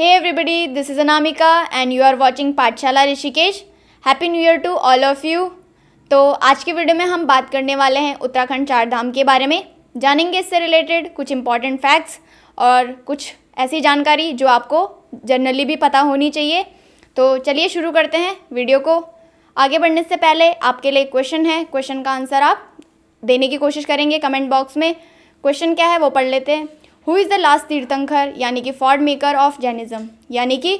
hey everybody this is Anamika and you are watching Pathshala Rishikesh happy new year to all of you तो आज की video में हम बात करने वाले हैं उत्तराखंड चार धाम के बारे में जानेंगे इससे रिलेटेड कुछ इंपॉर्टेंट फैक्ट्स और कुछ ऐसी जानकारी जो आपको जनरली भी पता होनी चाहिए तो चलिए शुरू करते हैं वीडियो को आगे बढ़ने से पहले आपके लिए क्वेश्चन है क्वेश्चन का आंसर आप देने की कोशिश करेंगे कमेंट बॉक्स में क्वेश्चन क्या है वो पढ़ लेते हैं हु इज़ द लास्ट तीर्थंकर यानी कि फॉर्ड मेकर ऑफ जैनिज़्म यानी कि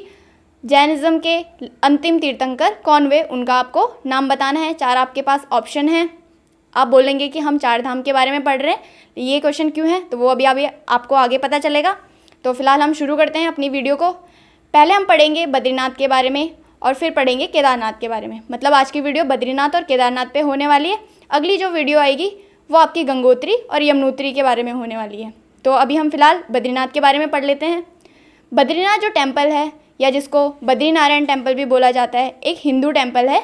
जैनिज़्म के अंतिम तीर्थंकर कौन वे उनका आपको नाम बताना है चार आपके पास ऑप्शन हैं आप बोलेंगे कि हम चार धाम के बारे में पढ़ रहे हैं ये क्वेश्चन क्यों है तो वो अभी अभी आपको आगे पता चलेगा तो फिलहाल हम शुरू करते हैं अपनी वीडियो को पहले हम पढ़ेंगे बद्रीनाथ के बारे में और फिर पढ़ेंगे केदारनाथ के बारे में मतलब आज की वीडियो बद्रीनाथ और केदारनाथ पे होने वाली है अगली जो वीडियो आएगी वो आपकी गंगोत्री और यमुनोत्री के बारे में होने वाली है तो अभी हम फिलहाल बद्रीनाथ के बारे में पढ़ लेते हैं बद्रीनाथ जो टेम्पल है या जिसको बद्रीनारायण टेम्पल भी बोला जाता है एक हिंदू टेम्पल है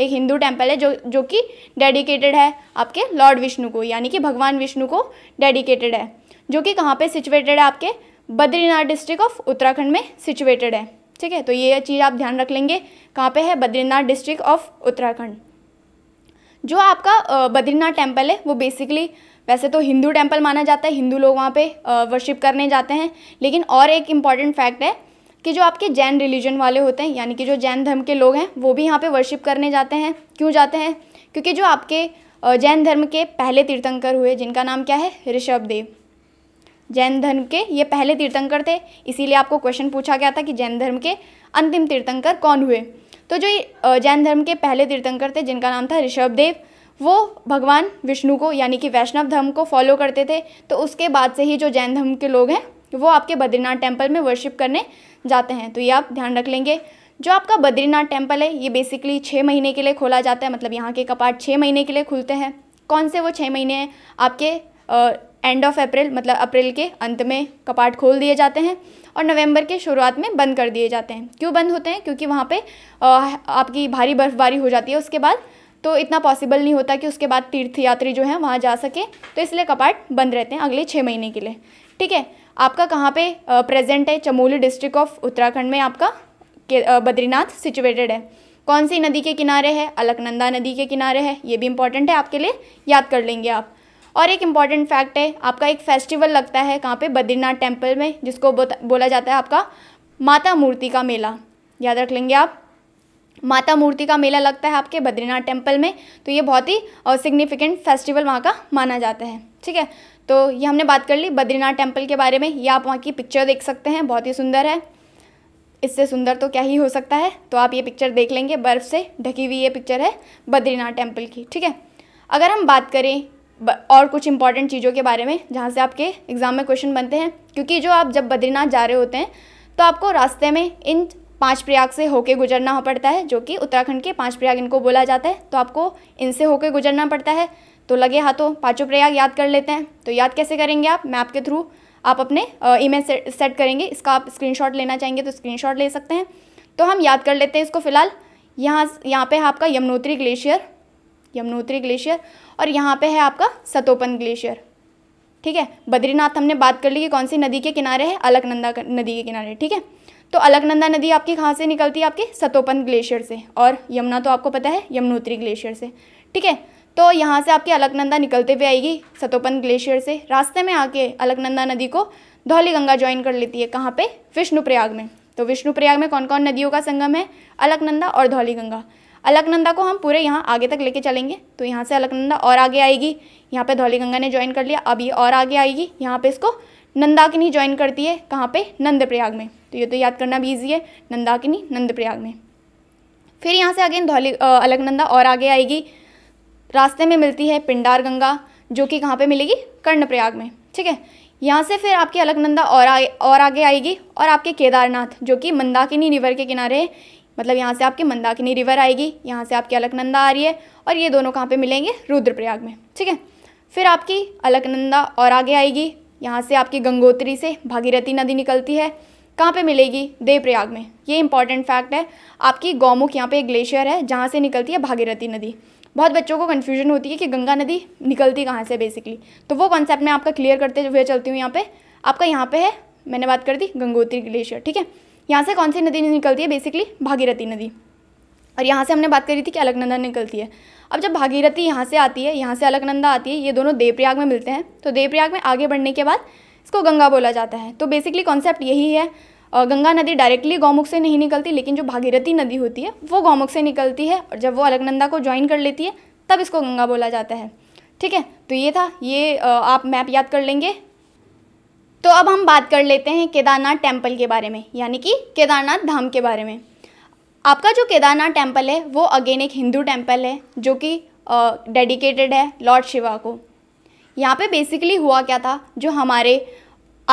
एक हिंदू टेम्पल है जो जो कि डेडिकेटेड है आपके लॉर्ड विष्णु को यानी कि भगवान विष्णु को डेडिकेटेड है जो कि कहाँ पे सिचुएटेड है आपके बद्रीनाथ डिस्ट्रिक्ट ऑफ उत्तराखंड में सिचुएटेड है ठीक है तो ये चीज़ आप ध्यान रख लेंगे कहाँ पे है बद्रीनाथ डिस्ट्रिक्ट ऑफ उत्तराखंड जो आपका बद्रीनाथ टेम्पल है वो बेसिकली वैसे तो हिंदू टेम्पल माना जाता है हिंदू लोग वहाँ पे वर्शिप करने जाते हैं लेकिन और एक इम्पॉर्टेंट फैक्ट है कि जो आपके जैन रिलीजन वाले होते हैं यानी कि जो जैन धर्म के लोग हैं वो भी यहाँ पे वर्शिप करने जाते हैं क्यों जाते हैं क्योंकि जो आपके जैन धर्म के पहले तीर्थंकर हुए जिनका नाम क्या है ऋषभ देव जैन धर्म के ये पहले तीर्थंकर थे इसीलिए आपको क्वेश्चन पूछा गया था कि जैन धर्म के अंतिम तीर्थंकर कौन हुए तो जो जैन धर्म के पहले तीर्थंकर थे जिनका नाम था ऋषभ देव वो भगवान विष्णु को यानी कि वैष्णव धर्म को फॉलो करते थे तो उसके बाद से ही जो जैन धर्म के लोग हैं वो आपके बद्रीनाथ टेम्पल में वर्शिप करने जाते हैं तो ये आप ध्यान रख लेंगे जो आपका बद्रीनाथ टेम्पल है ये बेसिकली छः महीने के लिए खोला जाता है मतलब यहाँ के कपाट छः महीने के लिए खुलते हैं कौन से वो छः महीने हैं आपके एंड ऑफ अप्रैल मतलब अप्रैल के अंत में कपाट खोल दिए जाते हैं और नवंबर के शुरुआत में बंद कर दिए जाते हैं क्यों बंद होते हैं क्योंकि वहाँ पे आ, आपकी भारी बर्फबारी हो जाती है उसके बाद तो इतना पॉसिबल नहीं होता कि उसके बाद तीर्थयात्री जो है वहाँ जा सके तो इसलिए कपाट बंद रहते हैं अगले छः महीने के लिए ठीक है आपका कहाँ पे प्रेजेंट है चमोली डिस्ट्रिक्ट ऑफ उत्तराखंड में आपका बद्रीनाथ सिचुएटेड है कौन सी नदी के किनारे है अलकनंदा नदी के किनारे है ये भी इम्पॉर्टेंट है आपके लिए याद कर लेंगे आप और एक इम्पॉर्टेंट फैक्ट है आपका एक फेस्टिवल लगता है कहाँ पे बद्रीनाथ टेम्पल में जिसको बोला जाता है आपका माता मूर्ति का मेला याद रख लेंगे आप माता मूर्ति का मेला लगता है आपके बद्रीनाथ टेम्पल में तो ये बहुत ही सिग्निफिकेंट फेस्टिवल वहाँ का माना जाता है ठीक है तो ये हमने बात कर ली बद्रीनाथ टेम्पल के बारे में ये आप वहाँ की पिक्चर देख सकते हैं बहुत ही सुंदर है इससे सुंदर तो क्या ही हो सकता है तो आप ये पिक्चर देख लेंगे बर्फ़ से ढकी हुई ये पिक्चर है बद्रीनाथ टेम्पल की ठीक है अगर हम बात करें और कुछ इंपॉर्टेंट चीज़ों के बारे में जहाँ से आपके एग्ज़ाम में क्वेश्चन बनते हैं क्योंकि जो आप जब बद्रीनाथ जा रहे होते हैं तो आपको रास्ते में इन पाँच प्रयाग से होके गुजरना हो पड़ता है जो कि उत्तराखंड के पाँच प्रयाग इनको बोला जाता है तो आपको इनसे होके गुजरना पड़ता है तो लगे हाथों पाँचों प्रयाग याद कर लेते हैं तो याद कैसे करेंगे आप मैप के थ्रू आप अपने इमेज सेट करेंगे इसका आप स्क्रीन लेना चाहेंगे तो स्क्रीन ले सकते हैं तो हम याद कर लेते हैं इसको फ़िलहाल यहाँ यहाँ पे है आपका यमुनोत्री ग्लेशियर यमुनोत्री ग्लेशियर और यहाँ पे है आपका सतोपन ग्लेशियर ठीक है बद्रीनाथ हमने बात कर ली कि कौन सी नदी के किनारे है अलकनंदा नदी के किनारे ठीक है तो अलकनंदा नदी आपकी कहाँ से निकलती है आपके सतोपन ग्लेशियर से और यमुना तो आपको पता है यमुनोत्री ग्लेशियर से ठीक है तो यहाँ से आपकी अलकनंदा निकलते हुए आएगी सतोपन ग्लेशियर से रास्ते में आके अलकनंदा नदी को धौली गंगा ज्वाइन कर लेती है कहाँ पे विष्णुप्रयाग में तो विष्णुप्रयाग में कौन कौन नदियों का संगम है अलकनंदा और धौली गंगा अलकनंदा को हम पूरे यहाँ आगे तक लेके चलेंगे तो यहाँ से अलकनंदा और आगे आएगी यहाँ पे धौली गंगा ने ज्वाइन कर लिया अब ये और आगे आएगी यहाँ पे इसको नंदाकिनी ज्वाइन करती है कहाँ पे नंदप्रयाग में तो ये तो याद करना भी ईजी है नंदाकिनी नंदप्रयाग में फिर यहाँ से अगेन धौली अलकनंदा और आगे आएगी रास्ते में मिलती है पिंडार गंगा जो कि कहाँ पे मिलेगी कर्णप्रयाग में ठीक है यहाँ से फिर आपकी अलकनंदा और आ और आगे आएगी और आपके केदारनाथ जो कि मंदाकिनी रिवर के किनारे है मतलब यहाँ से आपकी मंदाकिनी रिवर आएगी यहाँ से आपकी अलकनंदा आ रही है और ये दोनों कहाँ पे मिलेंगे रुद्रप्रयाग में ठीक है फिर आपकी अलकनंदा और आगे आएगी यहाँ से आपकी गंगोत्री से भागीरथी नदी निकलती है कहाँ पे मिलेगी देवप्रयाग में ये इंपॉर्टेंट फैक्ट है आपकी गौमुख यहाँ पे एक ग्लेशियर है जहाँ से निकलती है भागीरथी नदी बहुत बच्चों को कन्फ्यूजन होती है कि गंगा नदी निकलती कहाँ से बेसिकली तो वो कॉन्सेप्ट मैं आपका क्लियर करते हुए चलती हूँ यहाँ पर आपका यहाँ पर है मैंने बात कर दी गंगोत्री ग्लेशियर ठीक है यहाँ से कौन सी नदी निकलती है बेसिकली भागीरथी नदी और यहाँ से हमने बात करी थी कि अलकनंदा निकलती है अब जब भागीरथी यहाँ से आती है यहाँ से अलकनंदा आती है ये दोनों देवप्रयाग में मिलते हैं तो देवप्रयाग में आगे बढ़ने के बाद इसको गंगा बोला जाता है तो बेसिकली कॉन्सेप्ट यही है गंगा नदी डायरेक्टली गौमुख से नहीं निकलती लेकिन जो भागीरथी नदी होती है वो गौमुख से निकलती है और जब वो अलकनंदा को ज्वाइन कर लेती है तब इसको गंगा बोला जाता है ठीक है तो ये था ये आप मैप याद कर लेंगे तो अब हम बात कर लेते हैं केदारनाथ टेम्पल के बारे में यानी कि केदारनाथ धाम के बारे में आपका जो केदारनाथ टेम्पल है वो अगेन एक हिंदू टेम्पल है जो कि डेडिकेटेड है लॉर्ड शिवा को यहाँ पे बेसिकली हुआ क्या था जो हमारे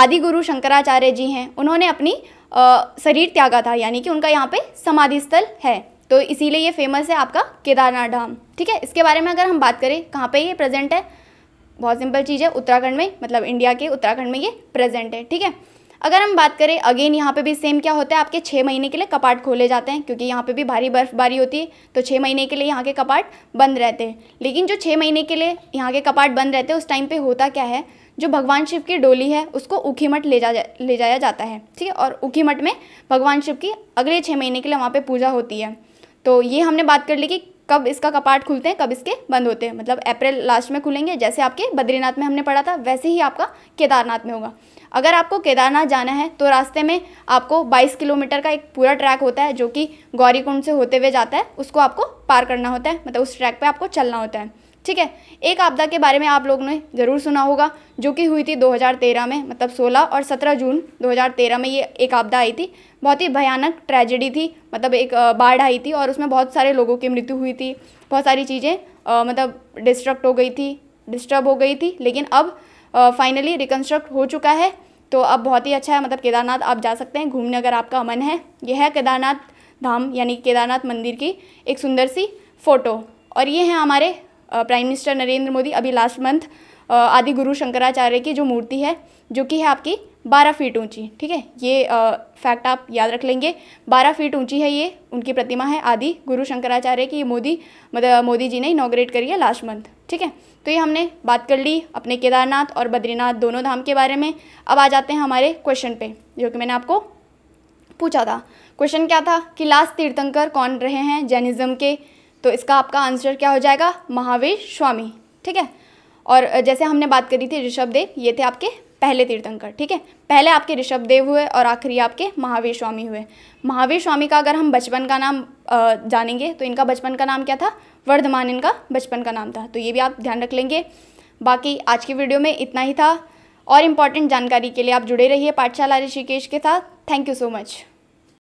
आदि गुरु शंकराचार्य जी हैं उन्होंने अपनी आ, शरीर त्यागा था यानी कि उनका यहाँ पे समाधि स्थल है तो इसीलिए ये फेमस है आपका केदारनाथ धाम ठीक है इसके बारे में अगर हम बात करें कहाँ पे ये प्रेजेंट है बहुत सिंपल चीज़ है उत्तराखंड में मतलब इंडिया के उत्तराखंड में ये प्रेजेंट है ठीक है अगर हम बात करें अगेन यहाँ पे भी सेम क्या होता है आपके छः महीने के लिए कपाट खोले जाते हैं क्योंकि यहाँ पे भी भारी बर्फबारी होती है तो छः महीने के लिए यहाँ के कपाट बंद रहते हैं लेकिन जो छः महीने के लिए यहाँ के कपाट बंद रहते हैं उस टाइम पे होता क्या है जो भगवान शिव की डोली है उसको उखीमठ ले जा ले जाया जाता है ठीक है और उखीमठ में भगवान शिव की अगले छः महीने के लिए वहाँ पर पूजा होती है तो ये हमने बात कर ली कि कब इसका कपाट खुलते हैं कब इसके बंद होते हैं मतलब अप्रैल लास्ट में खुलेंगे जैसे आपके बद्रीनाथ में हमने पढ़ा था वैसे ही आपका केदारनाथ में होगा अगर आपको केदारनाथ जाना है तो रास्ते में आपको 22 किलोमीटर का एक पूरा ट्रैक होता है जो कि गौरीकुंड से होते हुए जाता है उसको आपको पार करना होता है मतलब उस ट्रैक पर आपको चलना होता है ठीक है एक आपदा के बारे में आप लोगों ने ज़रूर सुना होगा जो कि हुई थी 2013 में मतलब 16 और 17 जून 2013 में ये एक आपदा आई थी बहुत ही भयानक ट्रेजेडी थी मतलब एक बाढ़ आई थी और उसमें बहुत सारे लोगों की मृत्यु हुई थी बहुत सारी चीज़ें मतलब डिस्ट्रक्ट हो गई थी डिस्टर्ब हो गई थी लेकिन अब फाइनली रिकन्स्ट्रक्ट हो चुका है तो अब बहुत ही अच्छा है मतलब केदारनाथ आप जा सकते हैं घूमने अगर आपका मन है यह है केदारनाथ धाम यानी केदारनाथ मंदिर की एक सुंदर सी फ़ोटो और ये हैं हमारे प्राइम मिनिस्टर नरेंद्र मोदी अभी लास्ट मंथ आदि गुरु शंकराचार्य की जो मूर्ति है जो कि है आपकी बारह फीट ऊंची ठीक है ये फैक्ट आप याद रख लेंगे बारह फीट ऊंची है ये उनकी प्रतिमा है आदि गुरु शंकराचार्य की मोदी मतलब मोदी जी ने इनोग्रेट करी है लास्ट मंथ ठीक है तो ये हमने बात कर ली अपने केदारनाथ और बद्रीनाथ दोनों धाम के बारे में अब आ जाते हैं हमारे क्वेश्चन पे जो कि मैंने आपको पूछा था क्वेश्चन क्या था कि लास्ट तीर्थंकर कौन रहे हैं जैनिज़्म के तो इसका आपका आंसर क्या हो जाएगा महावीर स्वामी ठीक है और जैसे हमने बात करी थी ऋषभ देव ये थे आपके पहले तीर्थंकर ठीक है पहले आपके ऋषभ देव हुए और आखिरी आपके महावीर स्वामी हुए महावीर स्वामी का अगर हम बचपन का नाम जानेंगे तो इनका बचपन का नाम क्या था वर्धमान इनका बचपन का नाम था तो ये भी आप ध्यान रख लेंगे बाकी आज की वीडियो में इतना ही था और इम्पॉर्टेंट जानकारी के लिए आप जुड़े रहिए पाठशाला ऋषिकेश के साथ थैंक यू सो मच